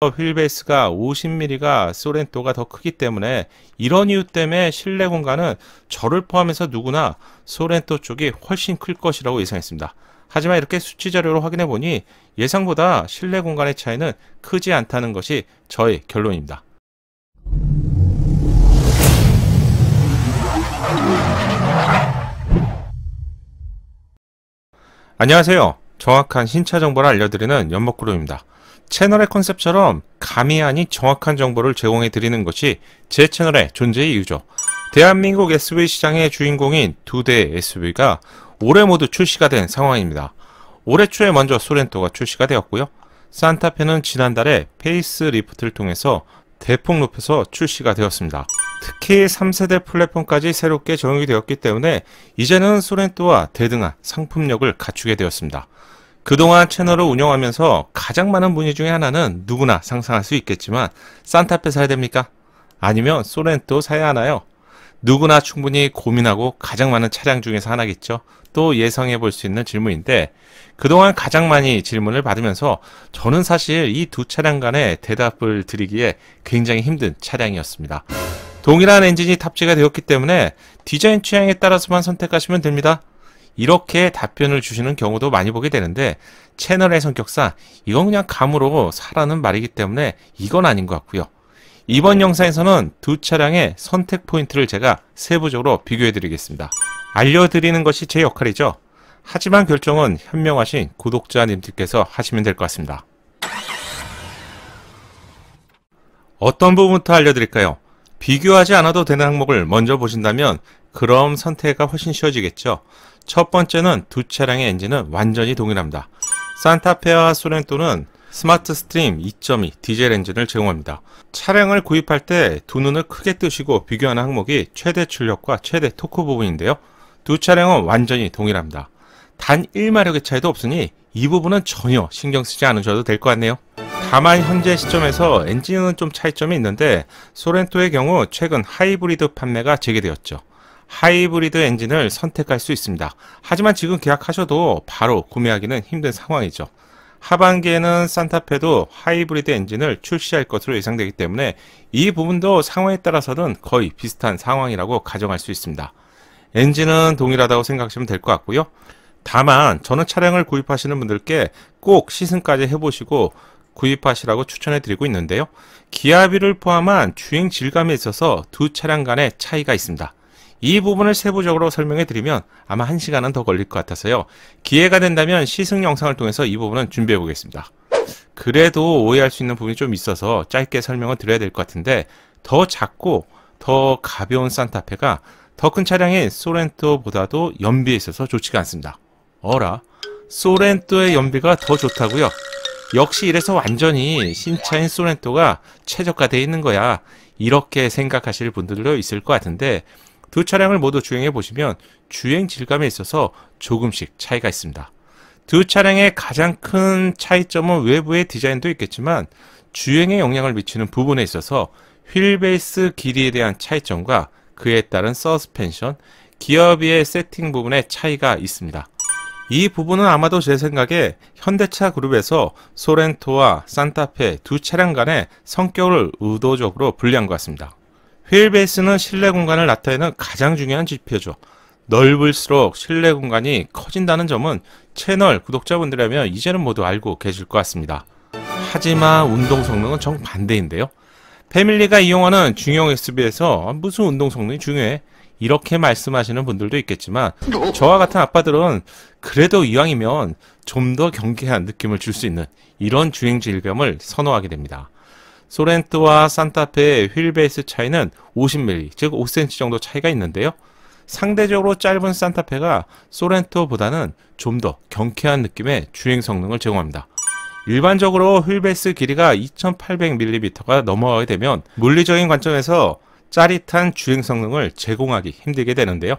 어, 휠베이스가 50mm가 소렌토가 더 크기 때문에 이런 이유 때문에 실내 공간은 저를 포함해서 누구나 소렌토 쪽이 훨씬 클 것이라고 예상했습니다. 하지만 이렇게 수치 자료로 확인해 보니 예상보다 실내 공간의 차이는 크지 않다는 것이 저의 결론입니다. 안녕하세요. 정확한 신차 정보를 알려드리는 연목구름입니다 채널의 컨셉처럼 감이 아닌 정확한 정보를 제공해 드리는 것이 제 채널의 존재의 이유죠. 대한민국 SUV 시장의 주인공인 두 대의 SUV가 올해 모두 출시가 된 상황입니다. 올해 초에 먼저 소렌토가 출시가 되었고요. 산타페는 지난달에 페이스리프트를 통해서 대폭 높여서 출시가 되었습니다. 특히 3세대 플랫폼까지 새롭게 적용이 되었기 때문에 이제는 소렌토와 대등한 상품력을 갖추게 되었습니다. 그동안 채널을 운영하면서 가장 많은 문의 중에 하나는 누구나 상상할 수 있겠지만 산타페 사야 됩니까? 아니면 소렌토 사야 하나요? 누구나 충분히 고민하고 가장 많은 차량 중에서 하나겠죠. 또 예상해 볼 수 있는 질문인데 그동안 가장 많이 질문을 받으면서 저는 사실 이 두 차량 간의 대답을 드리기에 굉장히 힘든 차량이었습니다. 동일한 엔진이 탑재가 되었기 때문에 디자인 취향에 따라서만 선택하시면 됩니다. 이렇게 답변을 주시는 경우도 많이 보게 되는데 채널의 성격상 이건 그냥 감으로 사라는 말이기 때문에 이건 아닌 것 같고요. 이번 영상에서는 두 차량의 선택 포인트를 제가 세부적으로 비교해 드리겠습니다. 알려드리는 것이 제 역할이죠. 하지만 결정은 현명하신 구독자님들께서 하시면 될 것 같습니다. 어떤 부분부터 알려드릴까요? 비교하지 않아도 되는 항목을 먼저 보신다면 그럼 선택이 훨씬 쉬워지겠죠. 첫 번째는 두 차량의 엔진은 완전히 동일합니다. 산타페와 소렌토는 스마트 스트림 2.2 디젤 엔진을 제공합니다. 차량을 구입할 때 두 눈을 크게 뜨시고 비교하는 항목이 최대 출력과 최대 토크 부분인데요. 두 차량은 완전히 동일합니다. 단 1마력의 차이도 없으니 이 부분은 전혀 신경 쓰지 않으셔도 될 것 같네요. 다만 현재 시점에서 엔진은 좀 차이점이 있는데 소렌토의 경우 최근 하이브리드 판매가 재개되었죠. 하이브리드 엔진을 선택할 수 있습니다. 하지만 지금 계약하셔도 바로 구매하기는 힘든 상황이죠. 하반기에는 산타페도 하이브리드 엔진을 출시할 것으로 예상되기 때문에 이 부분도 상황에 따라서는 거의 비슷한 상황이라고 가정할 수 있습니다. 엔진은 동일하다고 생각하시면 될 것 같고요. 다만 저는 차량을 구입하시는 분들께 꼭 시승까지 해보시고 구입하시라고 추천해 드리고 있는데요. 기아비를 포함한 주행 질감에 있어서 두 차량 간의 차이가 있습니다. 이 부분을 세부적으로 설명해 드리면 아마 한시간은더 걸릴 것 같아서요. 기회가 된다면 시승 영상을 통해서 이 부분은 준비해 보겠습니다. 그래도 오해할 수 있는 부분이 좀 있어서 짧게 설명을 드려야 될 것 같은데 더 작고 더 가벼운 산타페가 더 큰 차량인 소렌토보다도 연비에 있어서 좋지가 않습니다. 어라? 소렌토의 연비가 더 좋다고요? 역시 이래서 완전히 신차인 소렌토가 최저가되어 있는 거야. 이렇게 생각하실 분들도 있을 것 같은데 두 차량을 모두 주행해 보시면 주행 질감에 있어서 조금씩 차이가 있습니다. 두 차량의 가장 큰 차이점은 외부의 디자인도 있겠지만 주행에 영향을 미치는 부분에 있어서 휠베이스 길이에 대한 차이점과 그에 따른 서스펜션, 기어비의 세팅 부분에 차이가 있습니다. 이 부분은 아마도 제 생각에 현대차 그룹에서 소렌토와 산타페 두 차량 간의 성격을 의도적으로 분리한 것 같습니다. 휠 베이스는 실내 공간을 나타내는 가장 중요한 지표죠. 넓을수록 실내 공간이 커진다는 점은 채널 구독자분들이라면 이제는 모두 알고 계실 것 같습니다. 하지만 운동 성능은 정반대인데요. 패밀리가 이용하는 중형 SUV에서 무슨 운동 성능이 중요해? 이렇게 말씀하시는 분들도 있겠지만 저와 같은 아빠들은 그래도 이왕이면 좀 더 경쾌한 느낌을 줄 수 있는 이런 주행 질감을 선호하게 됩니다. 소렌토와 산타페의 휠베이스 차이는 50mm, 즉 5cm 정도 차이가 있는데요. 상대적으로 짧은 산타페가 소렌토보다는 좀 더 경쾌한 느낌의 주행 성능을 제공합니다. 일반적으로 휠베이스 길이가 2800mm가 넘어가게 되면 물리적인 관점에서 짜릿한 주행 성능을 제공하기 힘들게 되는데요.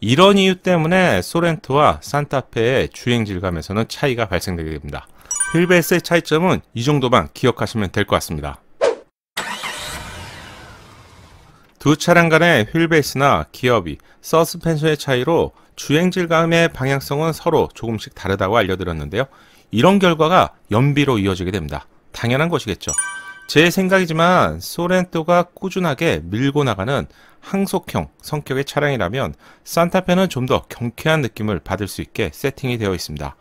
이런 이유 때문에 소렌토와 산타페의 주행 질감에서는 차이가 발생되게 됩니다. 휠베이스의 차이점은 이 정도만 기억하시면 될 것 같습니다. 두 차량 간의 휠베이스나 기어비, 서스펜션의 차이로 주행 질감의 방향성은 서로 조금씩 다르다고 알려드렸는데요. 이런 결과가 연비로 이어지게 됩니다. 당연한 것이겠죠. 제 생각이지만 소렌토가 꾸준하게 밀고 나가는 항속형 성격의 차량이라면 산타페는 좀 더 경쾌한 느낌을 받을 수 있게 세팅이 되어 있습니다.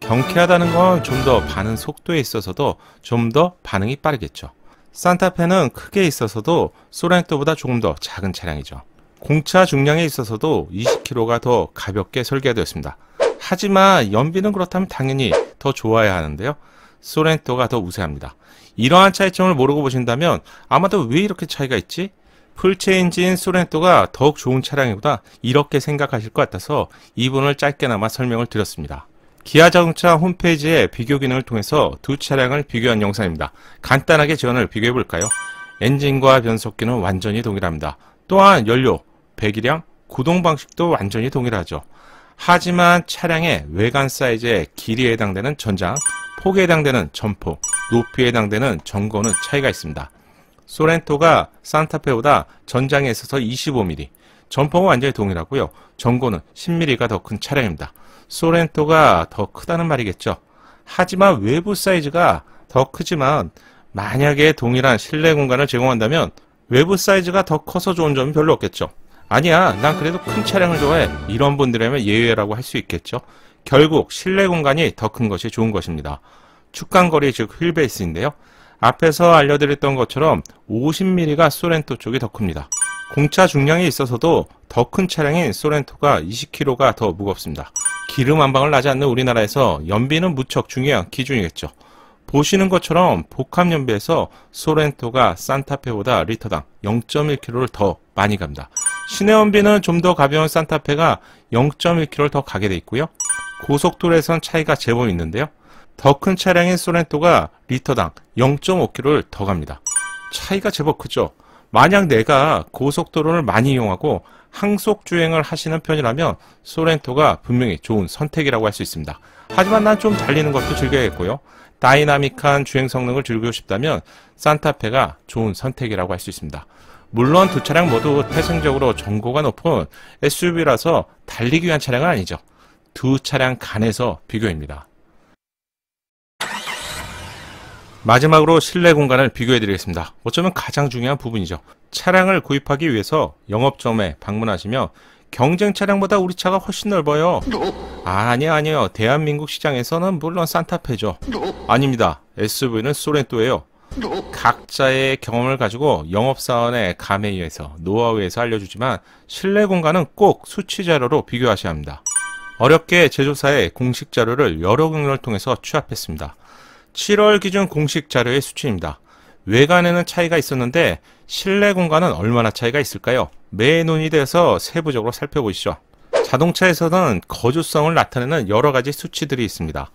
경쾌하다는 건 좀 더 반응 속도에 있어서도 좀 더 반응이 빠르겠죠. 산타페는 크게 있어서도 소렌토보다 조금 더 작은 차량이죠. 공차 중량에 있어서도 20kg가 더 가볍게 설계되었습니다. 하지만 연비는 그렇다면 당연히 더 좋아야 하는데요. 소렌토가 더 우세합니다. 이러한 차이점을 모르고 보신다면 아마도 왜 이렇게 차이가 있지? 풀체인지인 소렌토가 더욱 좋은 차량이구나 이렇게 생각하실 것 같아서 이분을 짧게나마 설명을 드렸습니다. 기아자동차 홈페이지의 비교 기능을 통해서 두 차량을 비교한 영상입니다. 간단하게 지원을 비교해 볼까요? 엔진과 변속기는 완전히 동일합니다. 또한 연료, 배기량, 구동 방식도 완전히 동일하죠. 하지만 차량의 외관 사이즈의 길이에 해당되는 전장, 폭에 해당되는 전폭, 높이에 해당되는 전거는 차이가 있습니다. 소렌토가 산타페보다 전장에 있어서 25mm, 전폭은 완전히 동일하고요. 전고는 10mm가 더 큰 차량입니다. 소렌토가 더 크다는 말이겠죠. 하지만 외부 사이즈가 더 크지만 만약에 동일한 실내 공간을 제공한다면 외부 사이즈가 더 커서 좋은 점이 별로 없겠죠. 아니야 난 그래도 큰 차량을 좋아해 이런 분들이라면 예외라고 할 수 있겠죠. 결국 실내 공간이 더 큰 것이 좋은 것입니다. 축간거리 즉 휠베이스인데요. 앞에서 알려드렸던 것처럼 50mm가 소렌토 쪽이 더 큽니다. 공차 중량에 있어서도 더 큰 차량인 소렌토가 20kg가 더 무겁습니다. 기름 한 방울 나지 않는 우리나라에서 연비는 무척 중요한 기준이겠죠. 보시는 것처럼 복합 연비에서 소렌토가 산타페보다 리터당 0.1km를 더 많이 갑니다. 시내 연비는 좀 더 가벼운 산타페가 0.1km를 더 가게 돼 있고요. 고속도로에선 차이가 제법 있는데요. 더 큰 차량인 소렌토가 리터당 0.5km를 더 갑니다. 차이가 제법 크죠. 만약 내가 고속도로를 많이 이용하고 항속 주행을 하시는 편이라면 소렌토가 분명히 좋은 선택이라고 할 수 있습니다. 하지만 난 좀 달리는 것도 즐겨야겠고요. 다이나믹한 주행 성능을 즐기고 싶다면 산타페가 좋은 선택이라고 할 수 있습니다. 물론 두 차량 모두 태생적으로 전고가 높은 SUV라서 달리기 위한 차량은 아니죠. 두 차량 간에서 비교입니다. 마지막으로 실내 공간을 비교해 드리겠습니다. 어쩌면 가장 중요한 부분이죠. 차량을 구입하기 위해서 영업점에 방문하시며 경쟁 차량보다 우리 차가 훨씬 넓어요. 아, 아니요, 아니요. 대한민국 시장에서는 물론 산타페죠. 아닙니다. SUV는 소렌토예요. 각자의 경험을 가지고 영업사원의 감에 의해서 노하우에서 알려주지만 실내 공간은 꼭 수치 자료로 비교하셔야 합니다. 어렵게 제조사의 공식 자료를 여러 경로를 통해서 취합했습니다. 7월 기준 공식 자료의 수치입니다. 외관에는 차이가 있었는데 실내 공간은 얼마나 차이가 있을까요? 매의 논의돼서 세부적으로 살펴보시죠. 자동차에서는 거주성을 나타내는 여러 가지 수치들이 있습니다.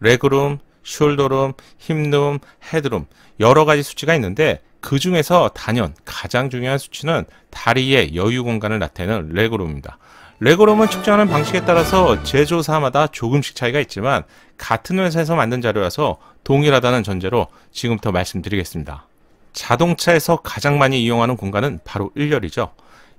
레그룸, 숄더룸, 힙룸, 헤드룸 여러 가지 수치가 있는데 그 중에서 단연 가장 중요한 수치는 다리의 여유 공간을 나타내는 레그룸입니다. 레고롬은 측정하는 방식에 따라서 제조사마다 조금씩 차이가 있지만 같은 회사에서 만든 자료라서 동일하다는 전제로 지금부터 말씀드리겠습니다. 자동차에서 가장 많이 이용하는 공간은 바로 1열이죠.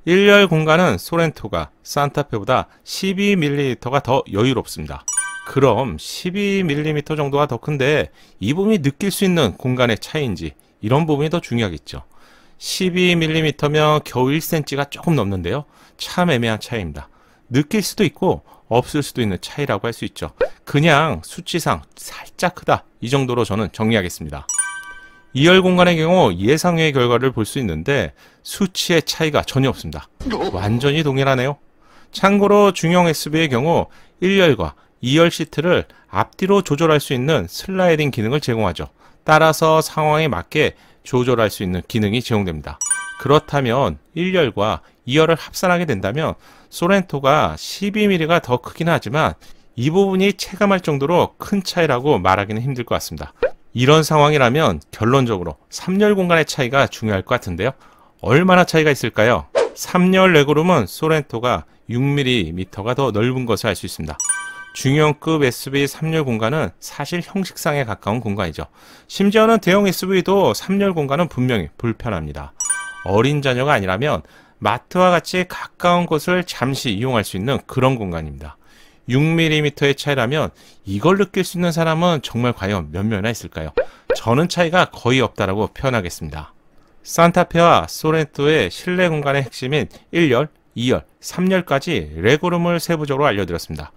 1열 공간은 소렌토가 산타페보다 12mm가 더 여유롭습니다. 그럼 12mm 정도가 더 큰데 이 부분이 느낄 수 있는 공간의 차이인지 이런 부분이 더 중요하겠죠. 12mm면 겨우 1cm가 조금 넘는데요. 참 애매한 차이입니다. 느낄 수도 있고 없을 수도 있는 차이라고 할 수 있죠. 그냥 수치상 살짝 크다. 이 정도로 저는 정리하겠습니다. 2열 공간의 경우 예상외의 결과를 볼 수 있는데 수치의 차이가 전혀 없습니다. 완전히 동일하네요. 참고로 중형 SUV의 경우 1열과 2열 시트를 앞뒤로 조절할 수 있는 슬라이딩 기능을 제공하죠. 따라서 상황에 맞게 조절할 수 있는 기능이 제공됩니다. 그렇다면 1열과 2열을 합산하게 된다면 소렌토가 12mm가 더 크긴 하지만 이 부분이 체감할 정도로 큰 차이라고 말하기는 힘들 것 같습니다. 이런 상황이라면 결론적으로 3열 공간의 차이가 중요할 것 같은데요. 얼마나 차이가 있을까요? 3열 레그룸은 소렌토가 6mm가 더 넓은 것을 알 수 있습니다. 중형급 SUV 3열 공간은 사실 형식상에 가까운 공간이죠. 심지어는 대형 SUV도 3열 공간은 분명히 불편합니다. 어린 자녀가 아니라면 마트와 같이 가까운 곳을 잠시 이용할 수 있는 그런 공간입니다. 6mm의 차이라면 이걸 느낄 수 있는 사람은 정말 과연 몇 명이나 있을까요? 저는 차이가 거의 없다라고 표현하겠습니다. 산타페와 소렌토의 실내 공간의 핵심인 1열, 2열, 3열까지 레고룸을 세부적으로 알려드렸습니다.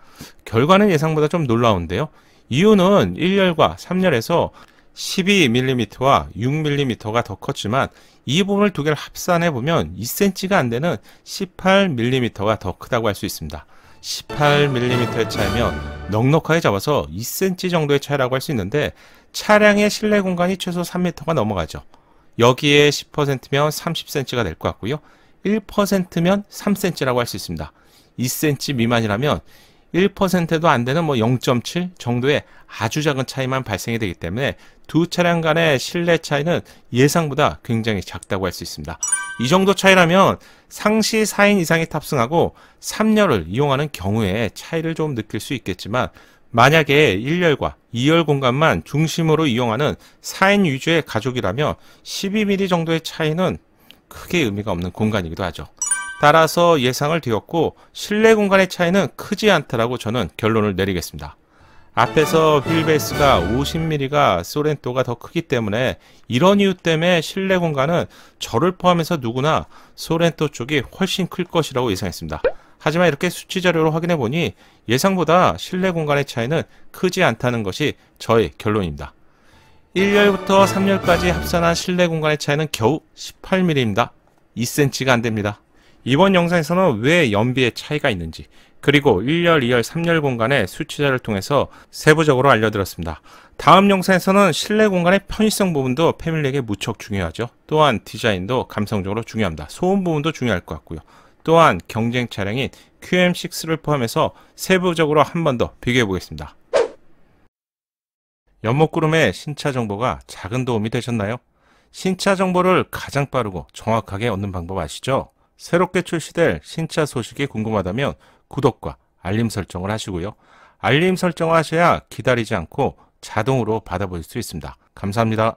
결과는 예상보다 좀 놀라운데요. 이유는 1열과 3열에서 12mm와 6mm가 더 컸지만 이 부분을 두 개를 합산해 보면 2cm가 안 되는 18mm가 더 크다고 할 수 있습니다. 18mm의 차이면 넉넉하게 잡아서 2cm 정도의 차이라고 할 수 있는데 차량의 실내 공간이 최소 3m가 넘어가죠. 여기에 10%면 30cm가 될 것 같고요. 1%면 3cm라고 할 수 있습니다. 2cm 미만이라면 1%도 안 되는 뭐 0.7 정도의 아주 작은 차이만 발생이 되기 때문에 두 차량 간의 실내 차이는 예상보다 굉장히 작다고 할 수 있습니다. 이 정도 차이라면 상시 4인 이상이 탑승하고 3열을 이용하는 경우에 차이를 좀 느낄 수 있겠지만 만약에 1열과 2열 공간만 중심으로 이용하는 4인 위주의 가족이라면 12mm 정도의 차이는 크게 의미가 없는 공간이기도 하죠. 따라서 예상을 뒤엎고 실내 공간의 차이는 크지 않다라고 저는 결론을 내리겠습니다. 앞에서 휠베이스가 50mm가 소렌토가 더 크기 때문에 이런 이유 때문에 실내 공간은 저를 포함해서 누구나 소렌토 쪽이 훨씬 클 것이라고 예상했습니다. 하지만 이렇게 수치 자료로 확인해 보니 예상보다 실내 공간의 차이는 크지 않다는 것이 저의 결론입니다. 1열부터 3열까지 합산한 실내 공간의 차이는 겨우 18mm입니다. 2cm가 안됩니다. 이번 영상에서는 왜 연비의 차이가 있는지 그리고 1열, 2열, 3열 공간의 수치자를 통해서 세부적으로 알려드렸습니다. 다음 영상에서는 실내 공간의 편의성 부분도 패밀리에게 무척 중요하죠. 또한 디자인도 감성적으로 중요합니다. 소음 부분도 중요할 것 같고요. 또한 경쟁 차량인 QM6를 포함해서 세부적으로 한 번 더 비교해 보겠습니다. 연목구름의 신차 정보가 작은 도움이 되셨나요? 신차 정보를 가장 빠르고 정확하게 얻는 방법 아시죠? 새롭게 출시될 신차 소식이 궁금하다면 구독과 알림 설정을 하시고요. 알림 설정을 하셔야 기다리지 않고 자동으로 받아보실수 있습니다. 감사합니다.